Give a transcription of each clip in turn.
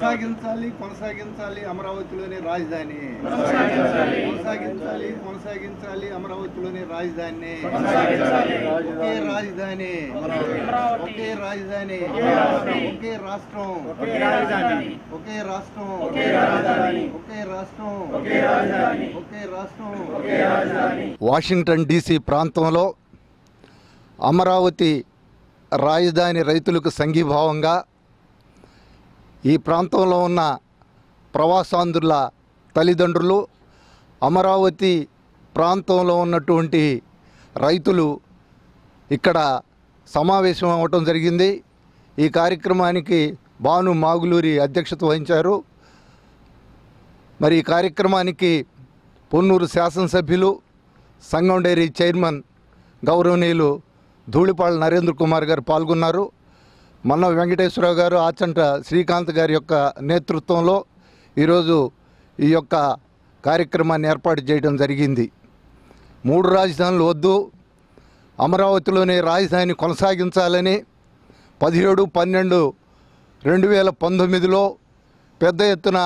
కొనసాగించాలి కొనసాగించాలి అమరావతిలోని రాజధాని కొనసాగించాలి కొనసాగించాలి అమరావతిలోని రాజధాని ఒకే రాజధాని ఒకే రాజధాని ఒకే రాష్ట్రం ఒకే రాష్ట్రం ఒకే రాష్ట్రం ఒకే రాష్ట్రం వాషింగ్టన్ డీసీ ప్రాంతంలో అమరావతి రాజధాని రైతులకు సంఘీభావంగా ఈ ప్రాంతంలో ఉన్న ప్రవాసాంధ్రుల తల్లిదండ్రులు అమరావతి ప్రాంతంలో ఉన్నటువంటి రైతులు ఇక్కడ సమావేశం అవ్వటం జరిగింది ఈ కార్యక్రమానికి భాను మాగులూరి అధ్యక్షత వహించారు మరి ఈ కార్యక్రమానికి పొన్నూరు శాసనసభ్యులు సంగం డైరీ చైర్మన్ గౌరవనీయులు ధూళిపాళ నరేంద్ర కుమార్ గారు పాల్గొన్నారు మన్న వెంకటేశ్వరరావు గారు ఆచంట శ్రీకాంత్ గారి యొక్క నేతృత్వంలో ఈరోజు ఈ యొక్క కార్యక్రమాన్ని ఏర్పాటు చేయడం జరిగింది మూడు రాజధానులు వద్దు అమరావతిలోనే రాజధాని కొనసాగించాలని పదిహేడు పన్నెండు రెండు వేల పంతొమ్మిదిలో పెద్ద ఎత్తున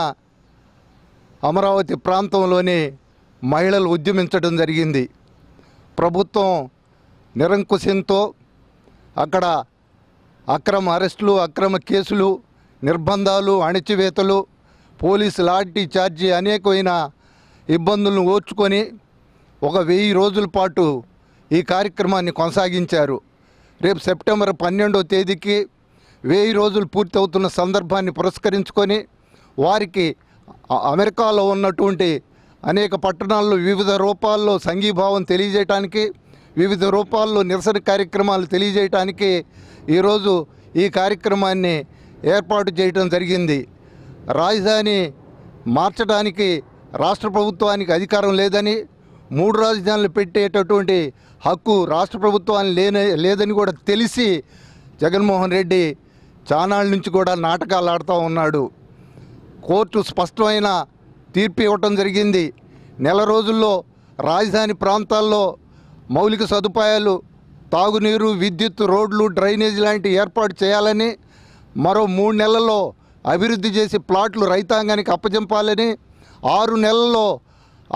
అమరావతి ప్రాంతంలోని మహిళలు ఉద్యమించడం జరిగింది ప్రభుత్వం నిరంకుశంతో అక్కడ అక్రమ అరెస్టులు అక్రమ కేసులు నిర్బంధాలు అణచివేతలు పోలీసు లాఠీ ఛార్జీ అనేకమైన ఇబ్బందులను ఓర్చుకొని ఒక వెయ్యి రోజుల పాటు ఈ కార్యక్రమాన్ని కొనసాగించారు రేపు సెప్టెంబర్ పన్నెండవ తేదీకి వెయ్యి రోజులు పూర్తి అవుతున్న సందర్భాన్ని పురస్కరించుకొని వారికి అమెరికాలో ఉన్నటువంటి అనేక పట్టణాల్లో వివిధ రూపాల్లో సంఘీభావం తెలియజేయటానికి వివిధ రూపాల్లో నిరసన కార్యక్రమాలు తెలియజేయటానికి ఈరోజు ఈ కార్యక్రమాన్ని ఏర్పాటు చేయటం జరిగింది రాజధాని మార్చడానికి రాష్ట్ర ప్రభుత్వానికి అధికారం లేదని మూడు రాజధానులు పెట్టేటటువంటి హక్కు రాష్ట్ర ప్రభుత్వానికి లేని లేదని కూడా తెలిసి జగన్మోహన్ రెడ్డి చానాళ్ళ నుంచి కూడా నాటకాలు ఆడుతూ ఉన్నాడు కోర్టు స్పష్టమైన తీర్పు ఇవ్వటం జరిగింది నెల రోజుల్లో రాజధాని ప్రాంతాల్లో మౌలిక సదుపాయాలు తాగునీరు విద్యుత్ రోడ్లు డ్రైనేజ్ లాంటి ఏర్పాటు చేయాలని మరో మూడు నెలల్లో అభివృద్ధి చేసి ప్లాట్లు రైతాంగానికి అప్పజంపాలని ఆరు నెలల్లో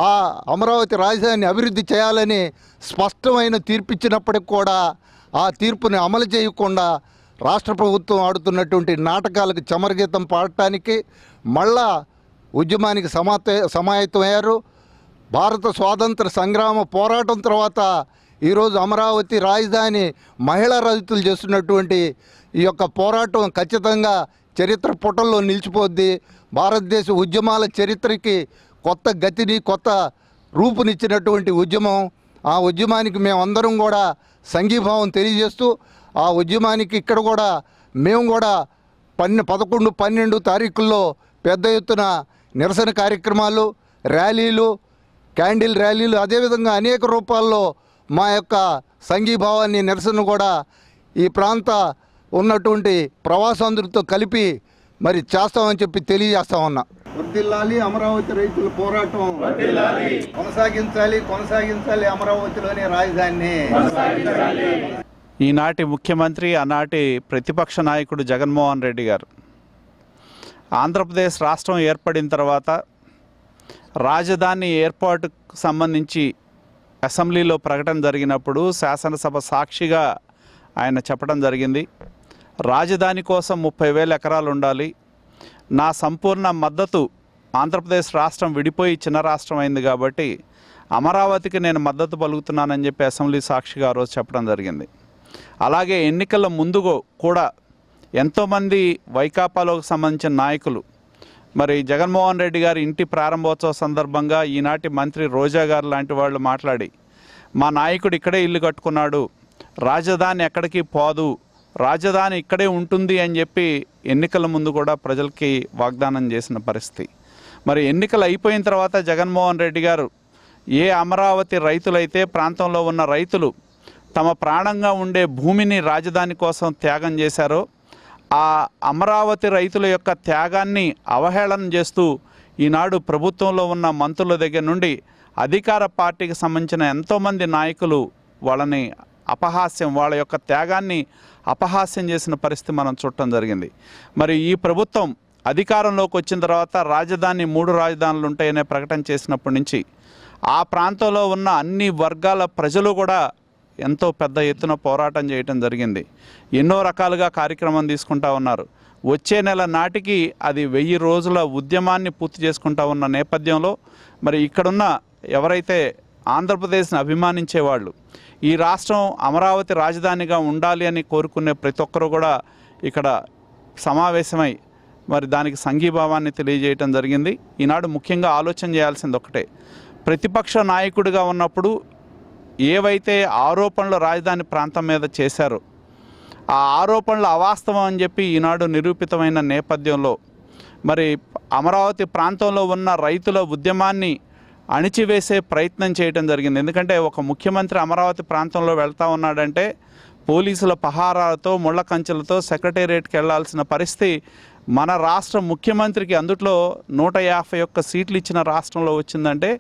ఆ అమరావతి రాజధాని అభివృద్ధి చేయాలని స్పష్టమైన తీర్పిచ్చినప్పటికి కూడా ఆ తీర్పుని అమలు చేయకుండా రాష్ట్ర ప్రభుత్వం ఆడుతున్నటువంటి నాటకాలకు చమరగీతం పాడటానికి మళ్ళా ఉద్యమానికి సమాత సమాయత్తమయ్యారు భారత స్వాతంత్ర సంగ్రామ పోరాటం తర్వాత ఈరోజు అమరావతి రాజధాని మహిళా రైతులు చేస్తున్నటువంటి ఈ యొక్క పోరాటం ఖచ్చితంగా చరిత్ర పుటల్లో నిలిచిపోద్ది భారతదేశ ఉద్యమాల చరిత్రకి కొత్త గతిని కొత్త రూపునిచ్చినటువంటి ఉద్యమం ఆ ఉద్యమానికి మేమందరం కూడా సంఘీభావం తెలియజేస్తూ ఆ ఉద్యమానికి ఇక్కడ కూడా మేము కూడా పన్నె పదకొండు పన్నెండు తారీఖుల్లో పెద్ద ఎత్తున నిరసన కార్యక్రమాలు ర్యాలీలు క్యాండిల్ ర్యాలీలు అదేవిధంగా అనేక రూపాల్లో మా యొక్క సంఘీభావాన్ని నిరసన కూడా ఈ ప్రాంత ఉన్నటువంటి ప్రవాసాంధ్రులతో కలిపి మరి చేస్తామని చెప్పి తెలియజేస్తా ఉన్నా వృద్ధిల్లాలి అమరావతి రైతుల పోరాటం కొనసాగించాలి కొనసాగించాలి అమరావతిలోని రాజధానిని ఈనాటి ముఖ్యమంత్రి ఆనాటి ప్రతిపక్ష నాయకుడు జగన్మోహన్ రెడ్డి గారు ఆంధ్రప్రదేశ్ రాష్ట్రం ఏర్పడిన తర్వాత రాజధాని ఏర్పాటుకు సంబంధించి అసెంబ్లీలో ప్రకటన జరిగినప్పుడు శాసనసభ సాక్షిగా ఆయన చెప్పడం జరిగింది రాజధాని కోసం ముప్పై వేల ఎకరాలు ఉండాలి నా సంపూర్ణ మద్దతు ఆంధ్రప్రదేశ్ రాష్ట్రం విడిపోయి చిన్న రాష్ట్రం అయింది కాబట్టి అమరావతికి నేను మద్దతు పలుకుతున్నానని చెప్పి అసెంబ్లీ సాక్షిగా ఆ రోజు చెప్పడం జరిగింది అలాగే ఎన్నికల ముందుగో కూడా ఎంతోమంది వైకాపాలోకి సంబంధించిన నాయకులు మరి జగన్మోహన్ రెడ్డి గారి ఇంటి ప్రారంభోత్సవ సందర్భంగా ఈనాటి మంత్రి రోజా గారు లాంటి వాళ్ళు మాట్లాడి మా నాయకుడు ఇక్కడే ఇల్లు కట్టుకున్నాడు రాజధాని ఎక్కడికి పోదు రాజధాని ఇక్కడే ఉంటుంది అని చెప్పి ఎన్నికల ముందు కూడా ప్రజలకి వాగ్దానం చేసిన పరిస్థితి మరి ఎన్నికలు అయిపోయిన తర్వాత జగన్మోహన్ రెడ్డి గారు ఏ అమరావతి రైతులైతే ప్రాంతంలో ఉన్న రైతులు తమ ప్రాణంగా ఉండే భూమిని రాజధాని కోసం త్యాగం చేశారో ఆ అమరావతి రైతుల యొక్క త్యాగాన్ని అవహేళన చేస్తూ ఈనాడు ప్రభుత్వంలో ఉన్న మంత్రుల దగ్గర నుండి అధికార పార్టీకి సంబంధించిన ఎంతోమంది నాయకులు వాళ్ళని అపహాస్యం వాళ్ళ యొక్క త్యాగాన్ని అపహాస్యం చేసిన పరిస్థితి మనం చూడటం జరిగింది మరి ఈ ప్రభుత్వం అధికారంలోకి వచ్చిన తర్వాత రాజధాని మూడు రాజధానులు ఉంటాయనే ప్రకటన చేసినప్పటి నుంచి ఆ ప్రాంతంలో ఉన్న అన్ని వర్గాల ప్రజలు కూడా ఎంతో పెద్ద ఎత్తున పోరాటం చేయటం జరిగింది ఎన్నో రకాలుగా కార్యక్రమం తీసుకుంటా ఉన్నారు వచ్చే నెల నాటికి అది వెయ్యి రోజుల ఉద్యమాన్ని పూర్తి చేసుకుంటా ఉన్న నేపథ్యంలో మరి ఇక్కడున్న ఎవరైతే ఆంధ్రప్రదేశ్ని అభిమానించేవాళ్ళు ఈ రాష్ట్రం అమరావతి రాజధానిగా ఉండాలి అని కోరుకునే ప్రతి ఒక్కరూ కూడా ఇక్కడ సమావేశమై మరి దానికి సంఘీభావాన్ని తెలియజేయటం జరిగింది ఈనాడు ముఖ్యంగా ఆలోచన చేయాల్సింది ఒకటే ప్రతిపక్ష నాయకుడిగా ఉన్నప్పుడు ఏవైతే ఆరోపణలు రాజధాని ప్రాంతం మీద చేశారో ఆ ఆరోపణలు అవాస్తవం అని చెప్పి ఈనాడు నిరూపితమైన నేపథ్యంలో మరి అమరావతి ప్రాంతంలో ఉన్న రైతుల ఉద్యమాన్ని అణిచివేసే ప్రయత్నం చేయడం జరిగింది ఎందుకంటే ఒక ముఖ్యమంత్రి అమరావతి ప్రాంతంలో వెళ్తా ఉన్నాడంటే పోలీసుల పహారాలతో ముళ్ళ కంచెలతో సెక్రటేరియట్కి వెళ్లాల్సిన పరిస్థితి మన రాష్ట్ర ముఖ్యమంత్రికి అందుట్లో నూట యాభై ఒక్క సీట్లు ఇచ్చిన రాష్ట్రంలో వచ్చిందంటే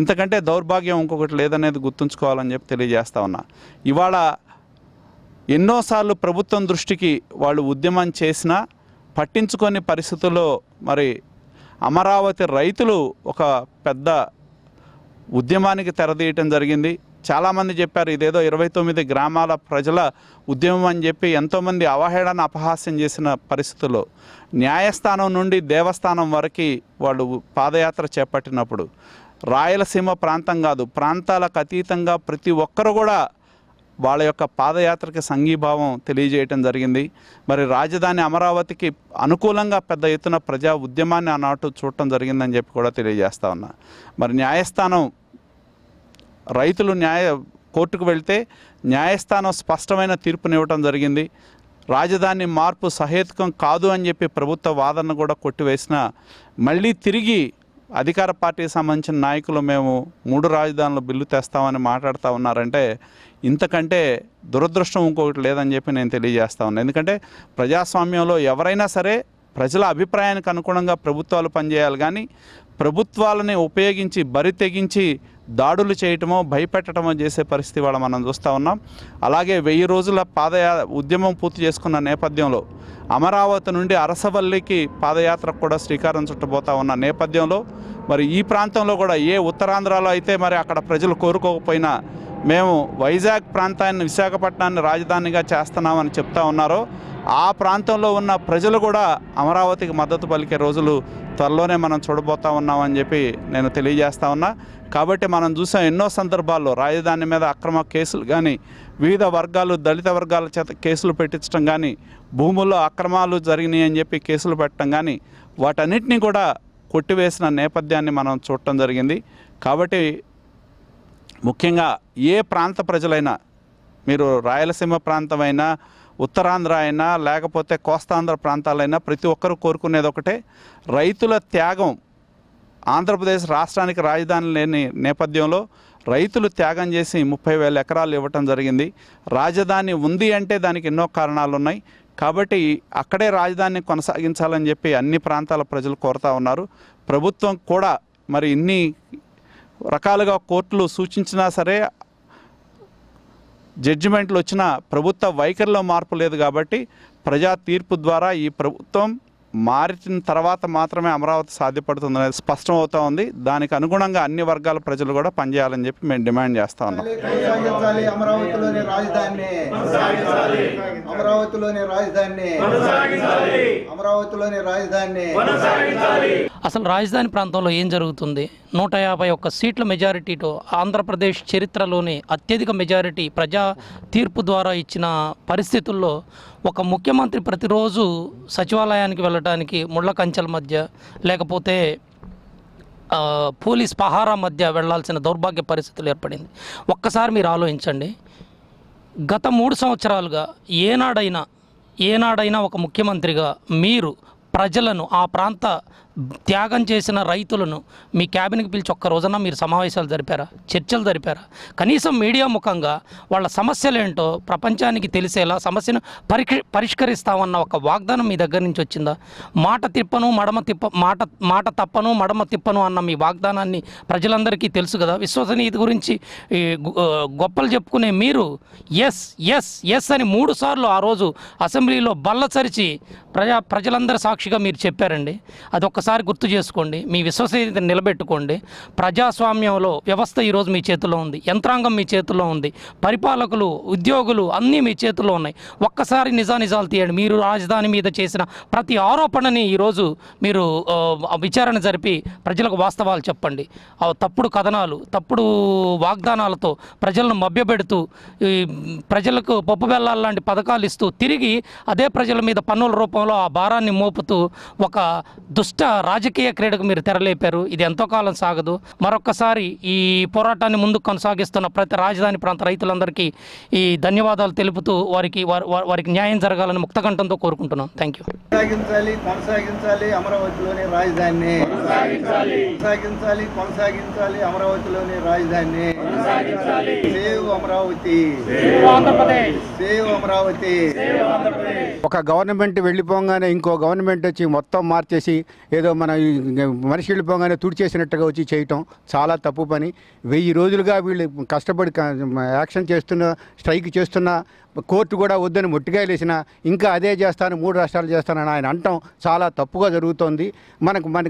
ఇంతకంటే దౌర్భాగ్యం ఇంకొకటి లేదనేది గుర్తుంచుకోవాలని చెప్పి తెలియజేస్తా ఉన్నా ఇవాళ ఎన్నోసార్లు ప్రభుత్వం దృష్టికి వాళ్ళు ఉద్యమం చేసినా పట్టించుకొని పరిస్థితుల్లో మరి అమరావతి రైతులు ఒక పెద్ద ఉద్యమానికి తెరదీయటం జరిగింది చాలామంది చెప్పారు ఇదేదో ఇరవై తొమ్మిది గ్రామాల ప్రజల ఉద్యమం అని చెప్పి ఎంతోమంది అవహేళన అపహాస్యం చేసిన పరిస్థితుల్లో న్యాయస్థానం నుండి దేవస్థానం వరకు వాళ్ళు పాదయాత్ర చేపట్టినప్పుడు రాయలసీమ ప్రాంతం కాదు ప్రాంతాలకు అతీతంగా ప్రతి ఒక్కరు కూడా వాళ్ళ యొక్క పాదయాత్రకి సంఘీభావం తెలియజేయటం జరిగింది మరి రాజధాని అమరావతికి అనుకూలంగా పెద్ద ఎత్తున ప్రజా ఉద్యమాన్ని ఆనాటు చూడటం జరిగిందని చెప్పి కూడా తెలియజేస్తా ఉన్నా మరి న్యాయస్థానం రైతులు న్యాయ కోర్టుకు వెళ్తే న్యాయస్థానం స్పష్టమైన తీర్పునివ్వటం జరిగింది రాజధాని మార్పు సహేతుకం కాదు అని చెప్పి ప్రభుత్వ వాదన కూడా కొట్టివేసిన మళ్ళీ తిరిగి అధికార పార్టీకి సంబంధించిన నాయకులు మేము మూడు రాజధానులు బిల్లు తెస్తామని మాట్లాడుతూ ఉన్నారంటే ఇంతకంటే దురదృష్టం ఇంకొకటి లేదని చెప్పి నేను తెలియజేస్తా ఉన్నాను ఎందుకంటే ప్రజాస్వామ్యంలో ఎవరైనా సరే ప్రజల అభిప్రాయానికి అనుగుణంగా ప్రభుత్వాలు పనిచేయాలి కానీ ప్రభుత్వాలని ఉపయోగించి బరి తెగించి దాడులు చేయటమో భయపెట్టడమో చేసే పరిస్థితి వాళ్ళ మనం చూస్తూ ఉన్నాం అలాగే వెయ్యి రోజుల పాదయా ఉద్యమం పూర్తి చేసుకున్న నేపథ్యంలో అమరావతి నుండి అరసవల్లికి పాదయాత్రకు కూడా శ్రీకారం చుట్టబోతా ఉన్న నేపథ్యంలో మరి ఈ ప్రాంతంలో కూడా ఏ ఉత్తరాంధ్రలో అయితే మరి అక్కడ ప్రజలు కోరుకోకపోయినా మేము వైజాగ్ ప్రాంతాన్ని విశాఖపట్నాన్ని రాజధానిగా చేస్తున్నామని చెప్తా ఉన్నారో ఆ ప్రాంతంలో ఉన్న ప్రజలు కూడా అమరావతికి మద్దతు పలికే రోజులు త్వరలోనే మనం చూడబోతా ఉన్నామని చెప్పి నేను తెలియజేస్తా ఉన్నా కాబట్టి మనం చూసాం ఎన్నో సందర్భాల్లో రాజధాని మీద అక్రమ కేసులు కానీ వివిధ వర్గాలు దళిత వర్గాల చేత కేసులు పెట్టించడం కానీ భూముల్లో అక్రమాలు జరిగినాయి అని చెప్పి కేసులు పెట్టడం కానీ వాటన్నిటినీ కూడా కొట్టివేసిన నేపథ్యాన్ని మనం చూడటం జరిగింది కాబట్టి ముఖ్యంగా ఏ ప్రాంత ప్రజలైనా మీరు రాయలసీమ ప్రాంతమైనా ఉత్తరాంధ్ర అయినా లేకపోతే కోస్తాంధ్ర ప్రాంతాలైనా ప్రతి ఒక్కరూ కోరుకునేది ఒకటే రైతుల త్యాగం ఆంధ్రప్రదేశ్ రాష్ట్రానికి రాజధాని లేని నేపథ్యంలో రైతులు త్యాగం చేసి ముప్పై వేల ఎకరాలు ఇవ్వటం జరిగింది రాజధాని ఉంది అంటే దానికి ఎన్నో కారణాలు ఉన్నాయి కాబట్టి అక్కడే రాజధానిని కొనసాగించాలని చెప్పి అన్ని ప్రాంతాల ప్రజలు కోరుతా ఉన్నారు ప్రభుత్వం కూడా మరి ఇన్ని రకాలుగా కోర్టులు సూచించినా సరే జడ్జిమెంట్లు వచ్చిన ప్రభుత్వ వైఖరిలో మార్పు లేదు కాబట్టి ప్రజా తీర్పు ద్వారా ఈ ప్రభుత్వం మారిన తర్వాత మాత్రమే అమరావతి సాధ్యపడుతుంది అనేది స్పష్టం అవుతా ఉంది దానికి అనుగుణంగా అన్ని వర్గాల ప్రజలు కూడా పనిచేయాలని చెప్పి మేము డిమాండ్ చేస్తా ఉన్నాం రాజధాని రాజధాని అసలు రాజధాని ప్రాంతంలో ఏం జరుగుతుంది నూట యాభై ఒక్క సీట్ల మెజారిటీతో ఆంధ్రప్రదేశ్ చరిత్రలోనే అత్యధిక మెజారిటీ ప్రజా తీర్పు ద్వారా ఇచ్చిన పరిస్థితుల్లో ఒక ముఖ్యమంత్రి ప్రతిరోజు సచివాలయానికి వెళ్ళడానికి ముళ్ళ కంచెల మధ్య లేకపోతే పోలీస్ పహారా మధ్య వెళ్లాల్సిన దౌర్భాగ్య పరిస్థితులు ఏర్పడింది ఒక్కసారి మీరు ఆలోచించండి గత మూడు సంవత్సరాలుగా ఏనాడైనా ఏనాడైనా ఒక ముఖ్యమంత్రిగా మీరు ప్రజలను ఆ ప్రాంత త్యాగం చేసిన రైతులను మీ క్యాబిన్కి పిలిచి ఒక్క రోజున మీరు సమావేశాలు జరిపారా చర్చలు జరిపారా కనీసం మీడియా ముఖంగా వాళ్ళ సమస్యలేంటో ప్రపంచానికి తెలిసేలా సమస్యను పరిష్ పరిష్కరిస్తామన్న ఒక వాగ్దానం మీ దగ్గర నుంచి వచ్చిందా మాట తిప్పను మడమ తిప్ప మాట మాట తప్పను మడమ తిప్పను అన్న మీ వాగ్దానాన్ని ప్రజలందరికీ తెలుసు కదా విశ్వసనీయత గురించి గొప్పలు చెప్పుకునే మీరు ఎస్ ఎస్ ఎస్ అని మూడు సార్లు ఆ రోజు అసెంబ్లీలో బల్ల ప్రజా ప్రజలందరి సాక్షిగా మీరు చెప్పారండి అదొక ఒకసారి గుర్తు చేసుకోండి మీ విశ్వసనీయతను నిలబెట్టుకోండి ప్రజాస్వామ్యంలో వ్యవస్థ ఈరోజు మీ చేతిలో ఉంది యంత్రాంగం మీ చేతిలో ఉంది పరిపాలకులు ఉద్యోగులు అన్నీ మీ చేతిలో ఉన్నాయి ఒక్కసారి నిజానిజాలు తీయండి మీరు రాజధాని మీద చేసిన ప్రతి ఆరోపణని ఈరోజు మీరు విచారణ జరిపి ప్రజలకు వాస్తవాలు చెప్పండి తప్పుడు కథనాలు తప్పుడు వాగ్దానాలతో ప్రజలను మభ్యపెడుతూ ప్రజలకు పప్పు బెల్లాల లాంటి పథకాలు ఇస్తూ తిరిగి అదే ప్రజల మీద పన్నుల రూపంలో ఆ భారాన్ని మోపుతూ ఒక దుష్ట రాజకీయ క్రీడకు మీరు తెరలేపారు ఇది ఎంతో కాలం సాగదు మరొక్కసారి ఈ పోరాటాన్ని ముందుకు కొనసాగిస్తున్న ప్రతి రాజధాని ప్రాంత రైతులందరికీ ఈ ధన్యవాదాలు తెలుపుతూ వారికి వారికి న్యాయం జరగాలని ముక్తకంఠంతో కోరుకుంటున్నాం థ్యాంక్ యూ కొనసాగించాలి అమరావతిలోని రాజధానిని కొనసాగించాలి కొనసాగించాలి అమరావతిలోని రాజధానిని అమరావతి అమరావతి ఒక గవర్నమెంట్ వెళ్ళిపోగానే ఇంకో గవర్నమెంట్ వచ్చి మొత్తం మార్చేసి ఏదో మన మనిషి వెళ్ళిపోగానే తుడిచేసినట్టుగా వచ్చి చేయటం చాలా తప్పు పని వెయ్యి రోజులుగా వీళ్ళు కష్టపడి యాక్షన్ చేస్తున్న స్ట్రైక్ చేస్తున్న కోర్టు కూడా వద్దని మొట్టికాయలేసిన ఇంకా అదే చేస్తాను మూడు రాష్ట్రాలు చేస్తానని ఆయన అంటాం చాలా తప్పుగా జరుగుతోంది మనకు మన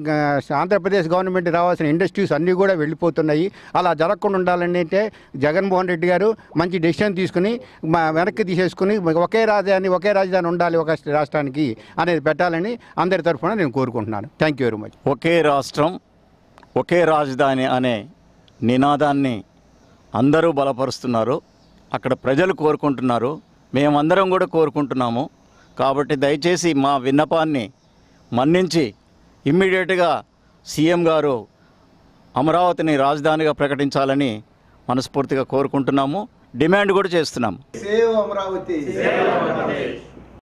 ఆంధ్రప్రదేశ్ గవర్నమెంట్ రావాల్సిన ఇండస్ట్రీస్ అన్నీ కూడా వెళ్ళిపోతున్నాయి అలా జరగకుండా ఉండాలని అంటే జగన్మోహన్ రెడ్డి గారు మంచి డెసిషన్ తీసుకుని వెనక్కి తీసేసుకుని ఒకే రాజధాని ఒకే రాజధాని ఉండాలి ఒక రాష్ట్రానికి అనేది పెట్టాలని అందరి తరఫున నేను కోరుకుంటున్నాను థ్యాంక్ యూ వెరీ మచ్ ఒకే రాష్ట్రం ఒకే రాజధాని అనే నినాదాన్ని అందరూ బలపరుస్తున్నారు అక్కడ ప్రజలు కోరుకుంటున్నారు మేమందరం కూడా కోరుకుంటున్నాము కాబట్టి దయచేసి మా విన్నపాన్ని మన్నించి ఇమ్మీడియట్గా సీఎం గారు అమరావతిని రాజధానిగా ప్రకటించాలని మనస్ఫూర్తిగా కోరుకుంటున్నాము డిమాండ్ కూడా చేస్తున్నాము